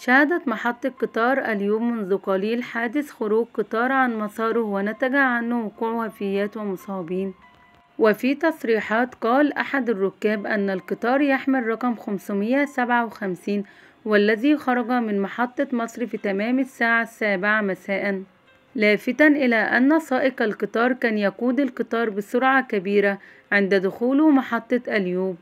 شهدت محطة قطار اليوم منذ قليل حادث خروج قطار عن مساره ونتج عنه وقوع وفيات ومصابين وفي تصريحات قال أحد الركاب أن القطار يحمل رقم 557 والذي خرج من محطة مصر في تمام الساعة السابعة مساء لافتا إلى أن سائق القطار كان يقود القطار بسرعة كبيرة عند دخوله محطة اليوب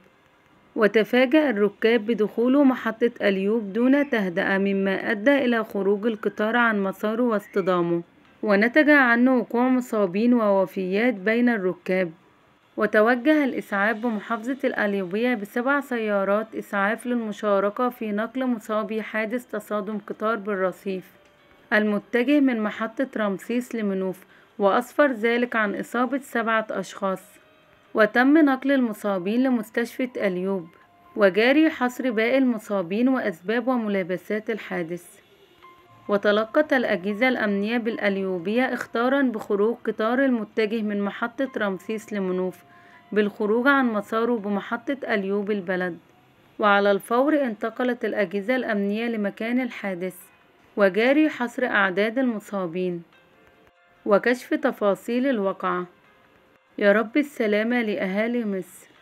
وتفاجأ الركاب بدخول محطة أليوب دون تهدئة مما أدى إلى خروج القطار عن مساره واصطدامه ونتج عنه وقوع مصابين ووفيات بين الركاب وتوجه الإسعاف بمحافظة الأليوبية بسبع سيارات إسعاف للمشاركة في نقل مصابي حادث تصادم قطار بالرصيف المتجه من محطة رمسيس لمنوف وأسفر ذلك عن إصابة سبعة أشخاص وتم نقل المصابين لمستشفى أليوب وجاري حصر باقي المصابين وأسباب وملابسات الحادث وتلقت الأجهزة الأمنية بالأليوبية اختارا بخروج قطار المتجه من محطة رمسيس لمنوف بالخروج عن مساره بمحطة أليوب البلد وعلى الفور انتقلت الأجهزة الأمنية لمكان الحادث وجاري حصر أعداد المصابين وكشف تفاصيل الوقعة يا رب السلامة لأهالي مصر